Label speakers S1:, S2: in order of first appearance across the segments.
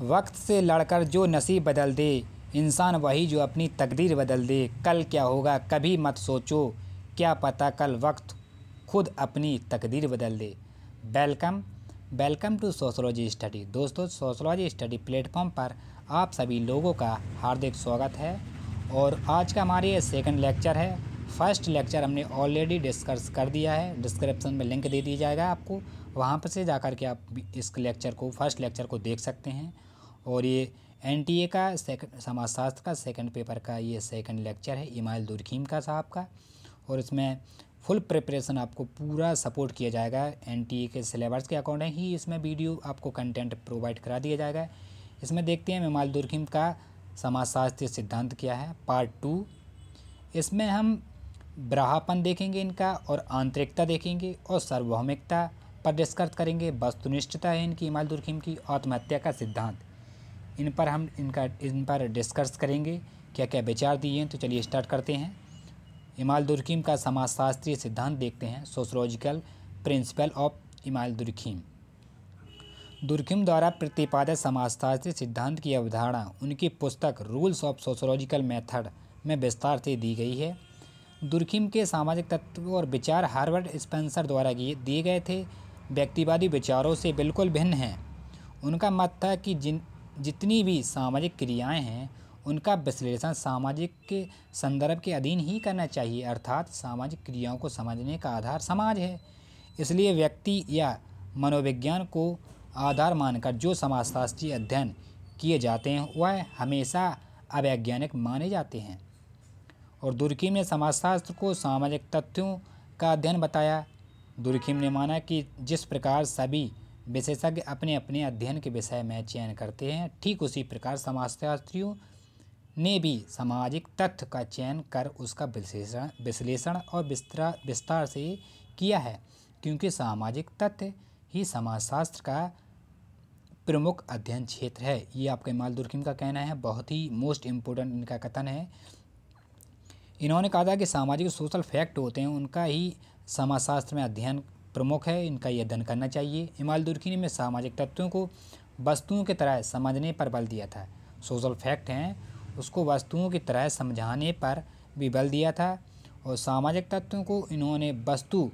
S1: वक्त से लड़कर जो नसीब बदल दे इंसान वही जो अपनी तकदीर बदल दे कल क्या होगा कभी मत सोचो क्या पता कल वक्त खुद अपनी तकदीर बदल दे welcome welcome to sociology study दोस्तों सोशोलॉजी स्टडी प्लेटफॉर्म पर आप सभी लोगों का हार्दिक स्वागत है और आज का हमारे सेकंड लेक्चर है फर्स्ट लेक्चर हमने ऑलरेडी डिस्कस कर दिया है डिस्क्रिप्सन में लिंक दे दिया जाएगा आपको वहाँ पर से जा कर के आप इस लेक्चर को फर्स्ट लेक्चर को देख सकते हैं और ये एनटीए का सेकंड समाजशास्त्र का सेकंड पेपर का ये सेकंड लेक्चर है इमाइल दुरखीम का साहब का और इसमें फुल प्रिपरेशन आपको पूरा सपोर्ट किया जाएगा एनटीए के सिलेबस के अकॉर्डिंग ही इसमें वीडियो आपको कंटेंट प्रोवाइड करा दिया जाएगा इसमें देखते हैं इमाइल दुरखीम का समाजशास्त्रीय सिद्धांत क्या है पार्ट टू इसमें हम ब्राहापन देखेंगे इनका और आंतरिकता देखेंगे और सार्वभौमिकता पर डिस्कर्त करेंगे वस्तुनिष्ठता है इनकी इमाल दुरखीम की आत्महत्या का सिद्धांत इन पर हम इनका इन पर डिस्कर्स करेंगे क्या क्या विचार दिए हैं तो चलिए स्टार्ट करते हैं इमाल दुरखीम का समाजशास्त्रीय सिद्धांत देखते हैं सोशोलॉजिकल प्रिंसिपल ऑफ इमाल दुरखीम दुर्खीम द्वारा प्रतिपादित समाजशास्त्रीय सिद्धांत की अवधारणा उनकी पुस्तक रूल्स ऑफ सोशोलॉजिकल मेथड में विस्तार से दी गई है दुर्खिम के सामाजिक तत्व और विचार हार्वर्ड स्पेंसर द्वारा दिए गए थे व्यक्तिवादी विचारों से बिल्कुल भिन्न हैं उनका मत था कि जिन जितनी भी सामाजिक क्रियाएं हैं उनका विश्लेषण सामाजिक के संदर्भ के अधीन ही करना चाहिए अर्थात सामाजिक क्रियाओं को समझने का आधार समाज है इसलिए व्यक्ति या मनोविज्ञान को आधार मानकर जो समाजशास्त्रीय अध्ययन किए जाते हैं वह हमेशा अवैज्ञानिक माने जाते हैं और दुर्खीम ने समाजशास्त्र को सामाजिक तथ्यों का अध्ययन बताया दुर्खीम ने माना कि जिस प्रकार सभी विशेषज्ञ अपने अपने अध्ययन के विषय में चयन करते हैं ठीक उसी प्रकार समाजशास्त्रियों ने भी सामाजिक तथ्य का चयन कर उसका विश्लेषण विश्लेषण और विस्तार विस्तार से किया है क्योंकि सामाजिक तथ्य ही समाजशास्त्र का प्रमुख अध्ययन क्षेत्र है ये आपके माल दुर्खीम का कहना है बहुत ही मोस्ट इम्पोर्टेंट इनका कथन है इन्होंने कहा था कि सामाजिक सोशल फैक्ट होते हैं उनका ही समाजशास्त्र में अध्ययन प्रमुख है इनका ये अध्ययन करना चाहिए इमाल दुर्खी ने सामाजिक तत्वों को वस्तुओं की तरह समझने पर बल दिया था सोशल फैक्ट हैं उसको वस्तुओं की तरह समझाने पर भी बल दिया था और सामाजिक तत्वों को इन्होंने वस्तु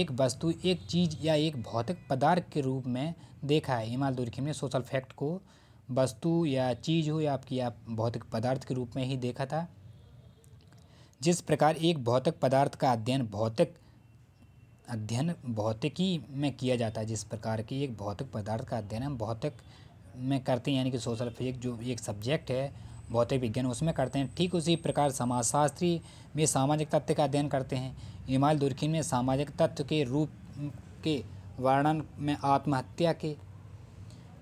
S1: एक वस्तु एक चीज़ या एक भौतिक पदार्थ के रूप में देखा है इमाल दुर्खिम ने सोशल फैक्ट को वस्तु या चीज़ हो या आपकी आप भौतिक पदार्थ के रूप में ही देखा था जिस प्रकार एक भौतिक पदार्थ का अध्ययन भौतिक अध्ययन भौतिकी में किया जाता है जिस प्रकार की एक भौतिक पदार्थ का अध्ययन हम भौतिक में करते हैं यानी कि सोशल फिजिक जो एक सब्जेक्ट है भौतिक विज्ञान उसमें करते हैं ठीक उसी प्रकार समाजशास्त्री में सामाजिक तत्व का अध्ययन करते हैं इमाल दुर्खीन में सामाजिक तत्व के रूप के वर्णन में आत्महत्या के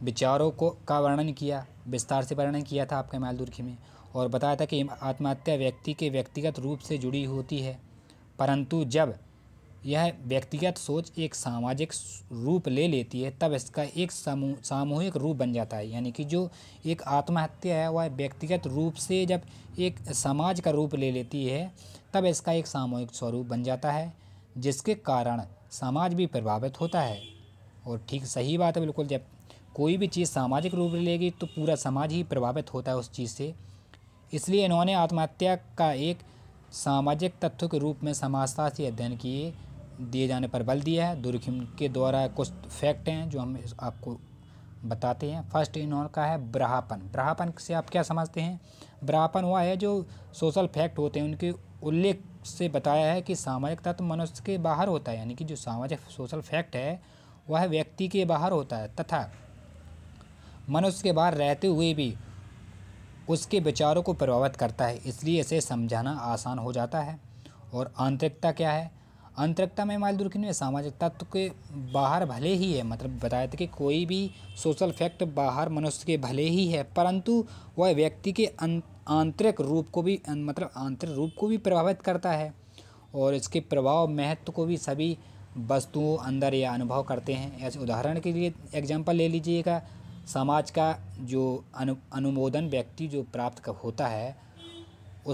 S1: विचारों को का वर्णन किया विस्तार से वर्णन किया था आपके इमाल दुर्खी में और बताया था कि आत्महत्या व्यक्ति के व्यक्तिगत रूप से जुड़ी होती है परंतु जब यह व्यक्तिगत सोच एक सामाजिक रूप ले लेती है तब इसका एक समूह सामूहिक रूप बन जाता है यानी कि जो एक आत्महत्या है वह व्यक्तिगत रूप से जब एक समाज का रूप ले लेती है तब इसका एक सामूहिक स्वरूप बन जाता है जिसके कारण समाज भी प्रभावित होता है और ठीक सही बात है बिल्कुल जब कोई भी चीज़ सामाजिक रूप लेगी तो पूरा समाज ही प्रभावित होता है उस चीज़ से इसलिए इन्होंने आत्महत्या का एक सामाजिक तथ्य के रूप में समाजशास्त्री अध्ययन किए दिए जाने पर बल दिया है दुर्खिम के द्वारा कुछ फैक्ट हैं जो हम आपको बताते हैं फर्स्ट इन्होंने कहा है ब्राहपन ब्राहपन से आप क्या समझते हैं ब्राहपन हुआ है जो सोशल फैक्ट होते हैं उनके उल्लेख से बताया है कि सामाजिक तत्व मनुष्य के बाहर होता है यानी कि जो सामाजिक सोशल फैक्ट है वह व्यक्ति के बाहर होता है तथा मनुष्य के बाहर रहते हुए भी उसके विचारों को प्रभावित करता है इसलिए इसे समझाना आसान हो जाता है और आंतरिकता क्या है आंतरिकता में दुर्खिन में सामाजिक तत्व के बाहर भले ही है मतलब बताया था कि कोई भी सोशल फैक्ट बाहर मनुष्य के भले ही है परंतु वह व्यक्ति के अं-, आंतरिक रूप को भी अं-, मतलब आंतरिक रूप को भी प्रभावित करता है और इसके प्रभाव महत्व को भी सभी वस्तुओं अंदर या अनुभव करते हैं ऐसे उदाहरण के लिए एग्जाम्पल ले लीजिएगा समाज का जो अनु अनुमोदन व्यक्ति जो प्राप्त होता है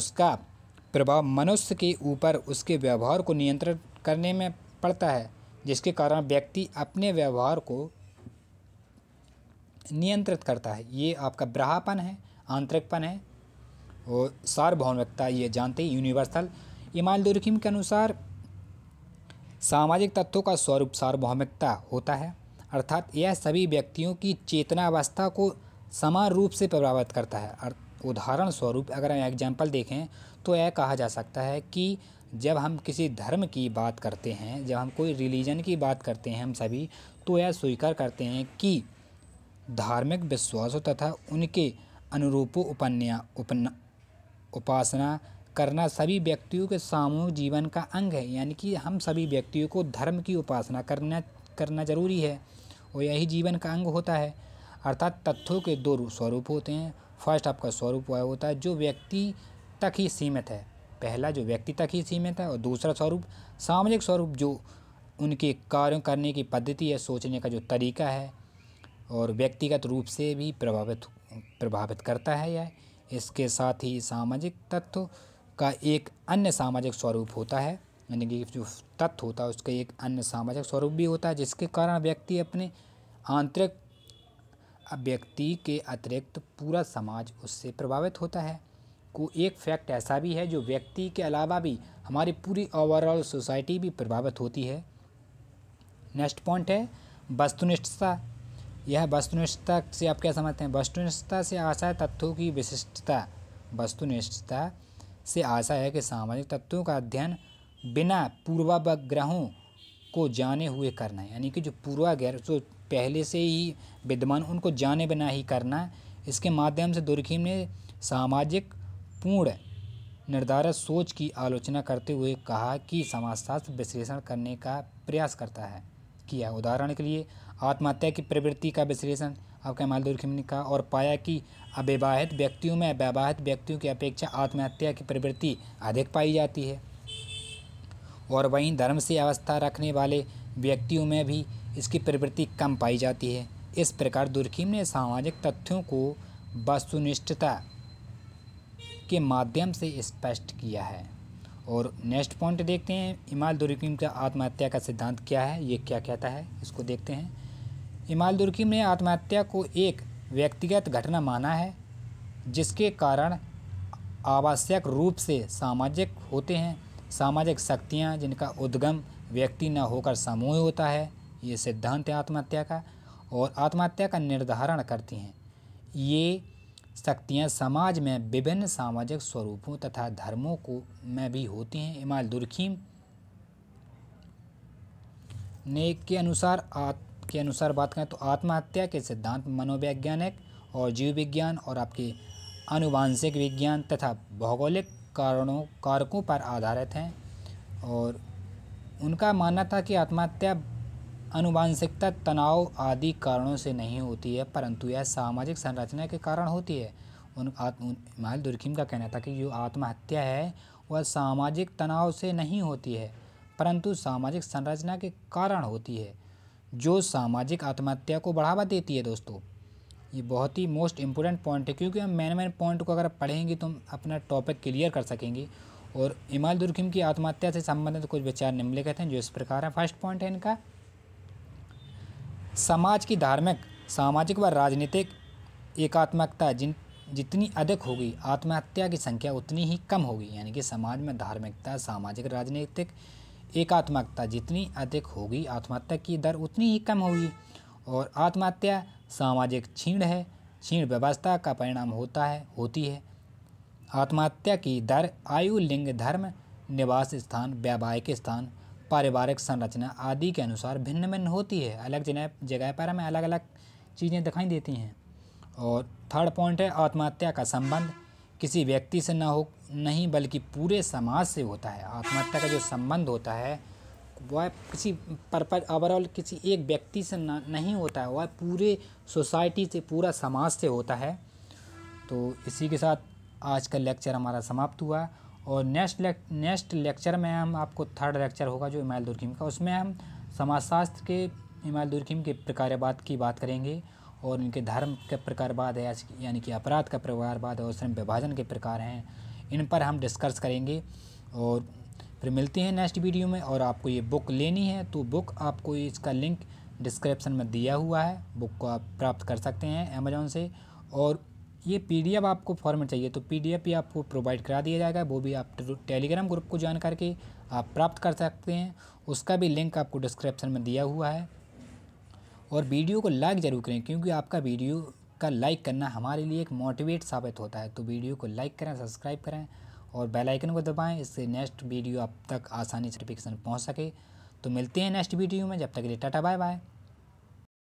S1: उसका प्रभाव मनुष्य के ऊपर उसके व्यवहार को नियंत्रण करने में पड़ता है जिसके कारण व्यक्ति अपने व्यवहार को नियंत्रित करता है ये आपका ब्राहपन है आंतरिकपन है और सार्वभौमिकता ये जानते ही यूनिवर्सल इमाल दुर्खिम के अनुसार सामाजिक तत्वों का स्वरूप सार्वभौमिकता होता है अर्थात यह सभी व्यक्तियों की चेतनावस्था को समान रूप से प्रभावित करता है उदाहरण स्वरूप अगर हम एग्जाम्पल देखें तो यह कहा जा सकता है कि जब हम किसी धर्म की बात करते हैं जब हम कोई रिलीजन की बात करते हैं हम सभी तो यह स्वीकार करते हैं कि धार्मिक विश्वासों तथा उनके अनुरूप उपन्या उपन उपासना करना सभी व्यक्तियों के सामूहिक जीवन का अंग है यानी कि हम सभी व्यक्तियों को धर्म की उपासना करना करना जरूरी है और यही जीवन का अंग होता है अर्थात तथ्यों के दो स्वरूप होते हैं फर्स्ट आपका स्वरूप वह होता है जो व्यक्ति तक ही सीमित है पहला जो व्यक्ति तक ही सीमित है और दूसरा स्वरूप सामाजिक स्वरूप जो उनके कार्यों करने की पद्धति है सोचने का जो तरीका है और व्यक्तिगत रूप से भी प्रभावित प्रभावित करता है यह इसके साथ ही सामाजिक तत्व का एक अन्य सामाजिक स्वरूप होता है यानी कि जो तत्व होता है उसका एक अन्य सामाजिक स्वरूप भी होता है जिसके कारण व्यक्ति अपने आंतरिक व्यक्ति के अतिरिक्त पूरा समाज उससे प्रभावित होता है को एक फैक्ट ऐसा भी है जो व्यक्ति के अलावा भी हमारी पूरी ओवरऑल सोसाइटी भी प्रभावित होती है नेक्स्ट पॉइंट है वस्तुनिष्ठता यह वस्तुनिष्ठता से आप क्या समझते हैं वस्तुनिष्ठता से आशा है तत्वों की विशिष्टता वस्तुनिष्ठता से आशा है कि सामाजिक तत्वों का अध्ययन बिना पूर्वाग्रहों को जाने हुए करना यानी कि जो पूर्वाग्रह जो पहले से ही विद्यमान उनको जाने बिना ही करना इसके माध्यम से दुर्खीम ने सामाजिक पूर्ण निर्धारित सोच की आलोचना करते हुए कहा कि समाजशास्त्र विश्लेषण करने का प्रयास करता है किया उदाहरण के लिए आत्महत्या की प्रवृत्ति का विश्लेषण अब कमाल दुर्खीम ने कहा और पाया कि अविवाहित व्यक्तियों में अविवाहित व्यक्तियों की अपेक्षा आत्महत्या की प्रवृत्ति अधिक पाई जाती है और वहीं धर्म से अवस्था रखने वाले व्यक्तियों में भी इसकी प्रवृत्ति कम पाई जाती है इस प्रकार दुर्खीम ने सामाजिक तथ्यों को वस्तुनिष्ठता के माध्यम से स्पष्ट किया है और नेक्स्ट पॉइंट देखते हैं इमाल दुर्कीम का आत्महत्या का सिद्धांत क्या है ये क्या कहता है इसको देखते हैं इमाल दुर्कीम ने आत्महत्या को एक व्यक्तिगत घटना माना है जिसके कारण आवश्यक रूप से सामाजिक होते हैं सामाजिक शक्तियाँ जिनका उद्गम व्यक्ति न होकर समूह होता है ये सिद्धांत है आत्महत्या का और आत्महत्या का निर्धारण करती हैं ये शक्तियाँ समाज में विभिन्न सामाजिक स्वरूपों तथा धर्मों को में भी होती हैं इमाल दुरखीम ने के अनुसार आत के अनुसार बात करें तो आत्महत्या के सिद्धांत मनोवैज्ञानिक और जीव विज्ञान और आपके अनुवांशिक विज्ञान तथा भौगोलिक कारणों कारकों पर आधारित हैं और उनका मानना था कि आत्महत्या अनुवांशिकता तनाव आदि कारणों से नहीं होती है परंतु यह सामाजिक संरचना के कारण होती है उन आत्म महल दुर्खीम का कहना था कि जो आत्महत्या है वह सामाजिक तनाव से नहीं होती है परंतु सामाजिक संरचना के कारण होती है जो सामाजिक आत्महत्या को बढ़ावा देती है दोस्तों ये बहुत ही मोस्ट इम्पोर्टेंट पॉइंट है क्योंकि हम मैन मैन पॉइंट को अगर पढ़ेंगे तो हम अपना टॉपिक क्लियर कर सकेंगे और इमाल दुर्खिम की आत्महत्या से संबंधित कुछ विचार निम्नलिखित हैं जो इस प्रकार हैं फर्स्ट पॉइंट है इनका समाज की धार्मिक सामाजिक व राजनीतिक एकात्मकता जिन जितनी अधिक होगी आत्महत्या की संख्या उतनी ही कम होगी यानी कि समाज में धार्मिकता सामाजिक राजनीतिक एकात्मकता जितनी अधिक होगी आत्महत्या की दर उतनी ही कम होगी और आत्महत्या सामाजिक छीण है छीण व्यवस्था का परिणाम होता है होती है आत्महत्या की दर आयु लिंग धर्म निवास स्थान व्यावसायिक स्थान पारिवारिक संरचना आदि के अनुसार भिन्न भिन्न होती है अलग जगह जगह पर हमें अलग अलग चीज़ें दिखाई देती हैं और थर्ड पॉइंट है आत्महत्या का संबंध किसी व्यक्ति से ना हो नहीं बल्कि पूरे समाज से होता है आत्महत्या का जो संबंध होता है वह किसी पर्पज ओवरऑल किसी एक व्यक्ति से न, नहीं होता है वह पूरे सोसाइटी से पूरा समाज से होता है तो इसी के साथ आज का लेक्चर हमारा समाप्त हुआ और नेक्स्ट लेक, नेक्स्ट लेक्चर में हम आपको थर्ड लेक्चर होगा जो इमाल दुर्खीम का उसमें हम समाजशास्त्र के इमाल दुर्खीम के प्रकारवाद की बात करेंगे और इनके धर्म के प्रकारवाद है यानी कि अपराध का प्रकारवाद और श्रम विभाजन के प्रकार हैं इन पर हम डिस्कस करेंगे और फिर मिलते हैं नेक्स्ट वीडियो में और आपको ये बुक लेनी है तो बुक आपको इसका लिंक डिस्क्रिप्शन में दिया हुआ है बुक को आप प्राप्त कर सकते हैं अमेजोन से और ये पीडीएफ आपको फॉर्मेट चाहिए तो पीडीएफ भी आपको प्रोवाइड करा दिया जाएगा वो भी आप टेलीग्राम ग्रुप को ज्वाइन करके आप प्राप्त कर सकते हैं उसका भी लिंक आपको डिस्क्रिप्शन में दिया हुआ है और वीडियो को लाइक ज़रूर करें क्योंकि आपका वीडियो का लाइक करना हमारे लिए एक मोटिवेट साबित होता है तो वीडियो को लाइक करें सब्सक्राइब करें और बेल आइकन को दबाएं इससे नेक्स्ट वीडियो आप तक आसानी से नोटिफिकेशन पहुंच सके तो मिलते हैं नेक्स्ट वीडियो में जब तक के लिए टाटा बाय बाय